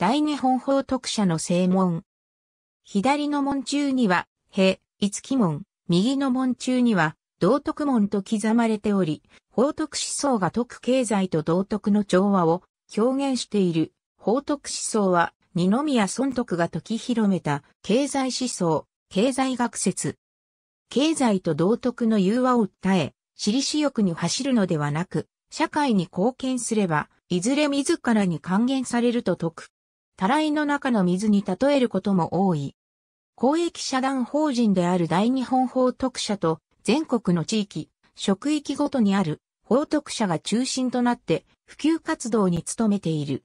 大日本法徳者の正門。左の門中には、平、五木門、右の門中には、道徳門と刻まれており、法徳思想が徳経済と道徳の調和を表現している。法徳思想は、二宮尊徳が解き広めた経済思想、経済学説。経済と道徳の融和を訴え、私利私欲に走るのではなく、社会に貢献すれば、いずれ自らに還元されると説く。たらいの中の水に例えることも多い。公益社団法人である大日本法徳社と全国の地域、職域ごとにある法徳社が中心となって普及活動に努めている。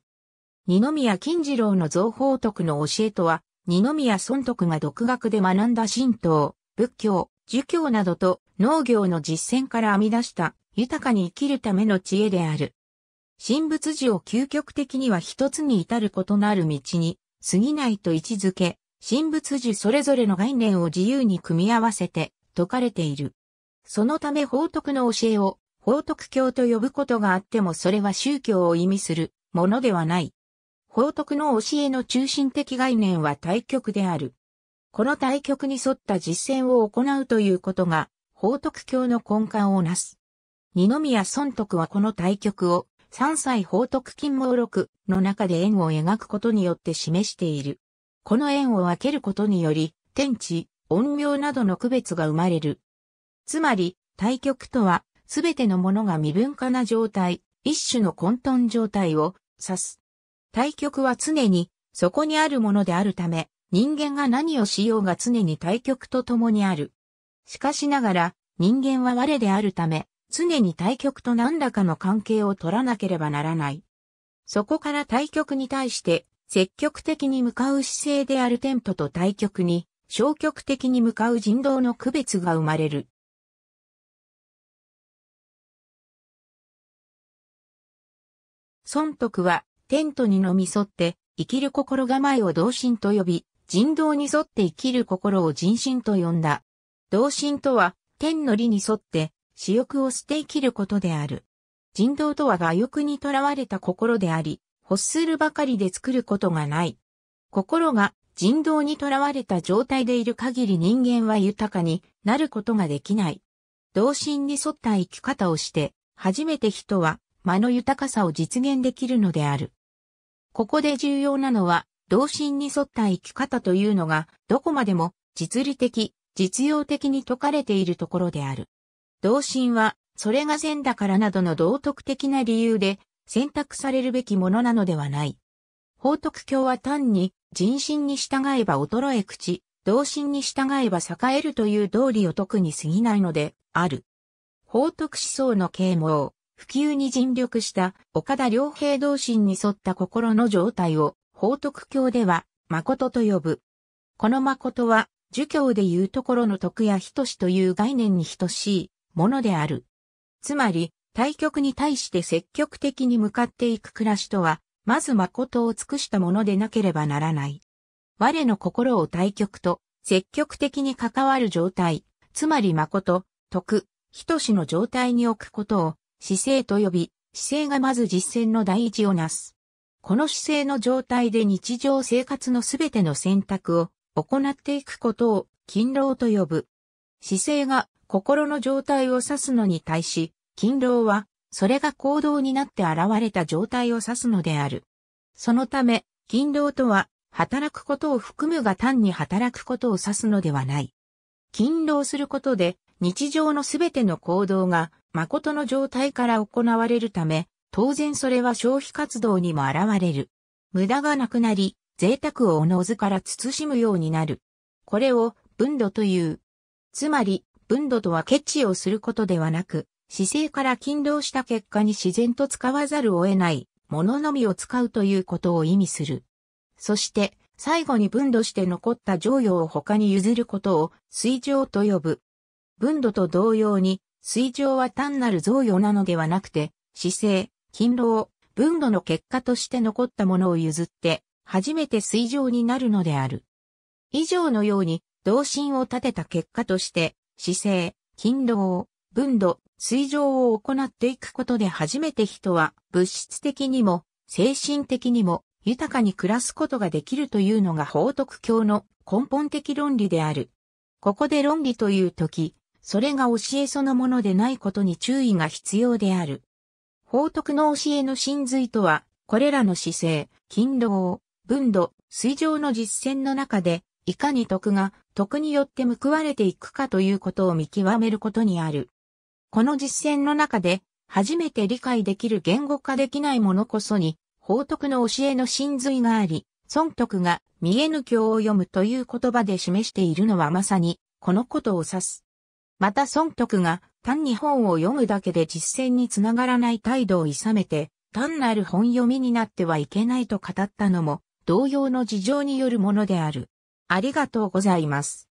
二宮金次郎の造法徳の教えとは、二宮尊徳が独学で学んだ神道、仏教、儒教などと農業の実践から編み出した豊かに生きるための知恵である。神仏寺を究極的には一つに至る異なる道に過ぎないと位置づけ、神仏寺それぞれの概念を自由に組み合わせて説かれている。そのため法徳の教えを法徳教と呼ぶことがあってもそれは宗教を意味するものではない。法徳の教えの中心的概念は対極である。この対極に沿った実践を行うということが法徳教の根幹をなす。二宮尊徳はこの対極を三歳法徳金毛録の中で円を描くことによって示している。この円を分けることにより、天地、音量などの区別が生まれる。つまり、対極とは、すべてのものが未分化な状態、一種の混沌状態を指す。対極は常に、そこにあるものであるため、人間が何をしようが常に対極と共にある。しかしながら、人間は我であるため、常に対局と何らかの関係を取らなければならない。そこから対局に対して積極的に向かう姿勢であるテントと対局に消極的に向かう人道の区別が生まれる。孫徳はテントにのみ沿って生きる心構えを同心と呼び、人道に沿って生きる心を人心と呼んだ。同心とは天の理に沿って私欲を捨て生きることである。人道とは我欲にとらわれた心であり、欲するばかりで作ることがない。心が人道にとらわれた状態でいる限り人間は豊かになることができない。童心に沿った生き方をして、初めて人は間の豊かさを実現できるのである。ここで重要なのは、童心に沿った生き方というのが、どこまでも実利的、実用的に説かれているところである。同心は、それが善だからなどの道徳的な理由で選択されるべきものなのではない。法徳教は単に人心に従えば衰え口、同心に従えば栄えるという道理を特に過ぎないのである。法徳思想の啓蒙、普及に尽力した岡田良平同心に沿った心の状態を法徳教では誠と呼ぶ。この誠は儒教でいうところの徳や等しという概念に等しいものである。つまり、対局に対して積極的に向かっていく暮らしとは、まず誠を尽くしたものでなければならない。我の心を対局と積極的に関わる状態、つまり誠、徳、等しの状態に置くことを姿勢と呼び、姿勢がまず実践の第一をなす。この姿勢の状態で日常生活のすべての選択を行っていくことを勤労と呼ぶ。姿勢が心の状態を指すのに対し、勤労は、それが行動になって現れた状態を指すのである。そのため、勤労とは、働くことを含むが単に働くことを指すのではない。勤労することで、日常のすべての行動が、誠の状態から行われるため、当然それは消費活動にも現れる。無駄がなくなり、贅沢をおのずから慎むようになる。これを、分度という。つまり、分度とはケチをすることではなく、姿勢から勤労した結果に自然と使わざるを得ないもののみを使うということを意味する。そして、最後に分度して残った常用を他に譲ることを水上と呼ぶ。分度と同様に、水上は単なる贈与なのではなくて、姿勢、勤労、分度の結果として残ったものを譲って、初めて水上になるのである。以上のように、同心を立てた結果として、姿勢、勤労、分度、水上を行っていくことで初めて人は物質的にも精神的にも豊かに暮らすことができるというのが法徳教の根本的論理である。ここで論理というとき、それが教えそのものでないことに注意が必要である。法徳の教えの真髄とは、これらの姿勢、勤労、分度、水上の実践の中でいかに徳が徳によって報われていくかということを見極めることにある。この実践の中で、初めて理解できる言語化できないものこそに、法徳の教えの真髄があり、尊徳が見えぬ経を読むという言葉で示しているのはまさに、このことを指す。また尊徳が単に本を読むだけで実践につながらない態度を諌めて、単なる本読みになってはいけないと語ったのも、同様の事情によるものである。ありがとうございます。